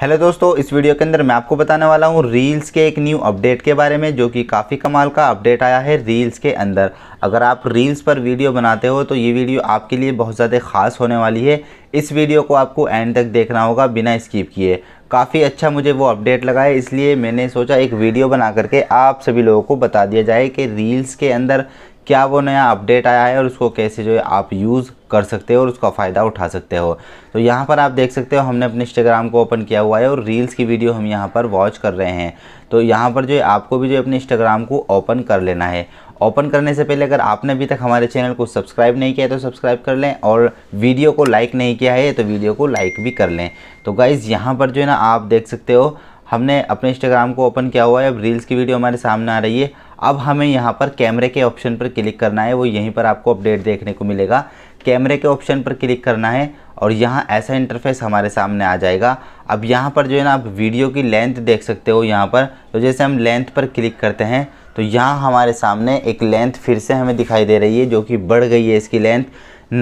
hello दोस्तों इस video के अंदर मैं आपको बताने वाला हूँ रील्स के एक न्यू अपडेट के बारे में जो कि काफ़ी कमाल का अपडेट आया है रील्स के अंदर अगर आप रील्स पर वीडियो बनाते हो तो ये वीडियो आपके लिए बहुत ज़्यादा ख़ास होने वाली है इस वीडियो को आपको एंड तक देखना होगा बिना स्किप किए काफ़ी अच्छा मुझे वो अपडेट लगा है इसलिए मैंने सोचा एक वीडियो बना करके आप सभी लोगों को बता दिया जाए कि रील्स के अंदर क्या वो नया अपडेट आया है और उसको कैसे जो है आप यूज़ कर सकते हो और उसका फ़ायदा उठा सकते हो तो यहाँ पर आप देख सकते हो हमने अपने इंस्टाग्राम को ओपन किया हुआ है और रील्स की वीडियो हम यहाँ पर वॉच कर रहे हैं तो यहाँ पर जो है आपको भी जो है अपने इंस्टाग्राम को ओपन कर लेना है ओपन करने से पहले अगर आपने अभी तक हमारे चैनल को सब्सक्राइब नहीं किया है तो सब्सक्राइब कर लें और वीडियो को लाइक नहीं किया है तो वीडियो को लाइक भी कर लें तो गाइज़ यहाँ पर जो है ना आप देख सकते हो हमने अपने इंस्टाग्राम को ओपन किया हुआ है अब रील्स की वीडियो हमारे सामने आ रही है अब हमें यहाँ पर कैमरे के ऑप्शन पर क्लिक करना है वो यहीं पर आपको अपडेट देखने को मिलेगा कैमरे के ऑप्शन पर क्लिक करना है और यहाँ ऐसा इंटरफेस हमारे सामने आ जाएगा अब यहाँ पर जो है ना आप वीडियो की लेंथ देख सकते हो यहाँ पर तो जैसे हम लेंथ पर क्लिक करते हैं तो यहाँ हमारे सामने एक लेंथ फिर से हमें दिखाई दे रही है जो कि बढ़ गई है इसकी लेंथ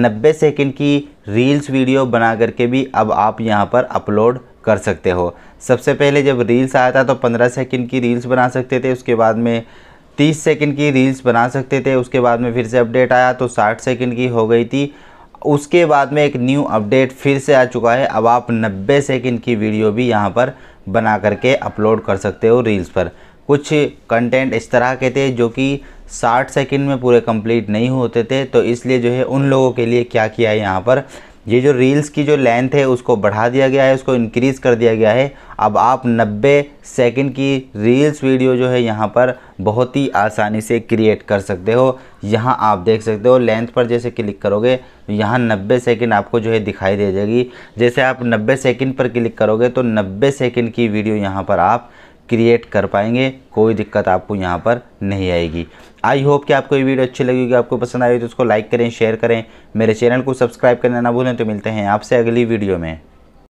90 सेकंड की रील्स वीडियो बना करके भी अब आप यहाँ पर अपलोड कर सकते हो सबसे पहले जब रील्स आया था तो 15 सेकंड की रील्स बना सकते थे उसके बाद में 30 सेकंड की रील्स बना सकते थे उसके बाद में फिर से अपडेट आया तो 60 सेकंड की हो गई थी उसके बाद में एक न्यू अपडेट फिर से आ चुका है अब आप नब्बे सेकेंड की वीडियो भी यहाँ पर बना करके अपलोड कर सकते हो रील्स पर कुछ कंटेंट इस तरह के थे जो कि 60 सेकंड में पूरे कंप्लीट नहीं होते थे तो इसलिए जो है उन लोगों के लिए क्या किया है यहाँ पर ये जो रील्स की जो लेंथ है उसको बढ़ा दिया गया है उसको इंक्रीज़ कर दिया गया है अब आप 90 सेकंड की रील्स वीडियो जो है यहाँ पर बहुत ही आसानी से क्रिएट कर सकते हो यहाँ आप देख सकते हो लेंथ पर जैसे क्लिक करोगे यहाँ 90 सेकंड आपको जो है दिखाई दे जाएगी जैसे आप 90 सेकंड पर क्लिक करोगे तो 90 सेकंड की वीडियो यहाँ पर आप क्रिएट कर पाएंगे कोई दिक्कत आपको यहाँ पर नहीं आएगी आई होप कि आपको ये वीडियो अच्छी लगी होगी आपको पसंद आई तो उसको लाइक करें शेयर करें मेरे चैनल को सब्सक्राइब करना ना भूलें तो मिलते हैं आपसे अगली वीडियो में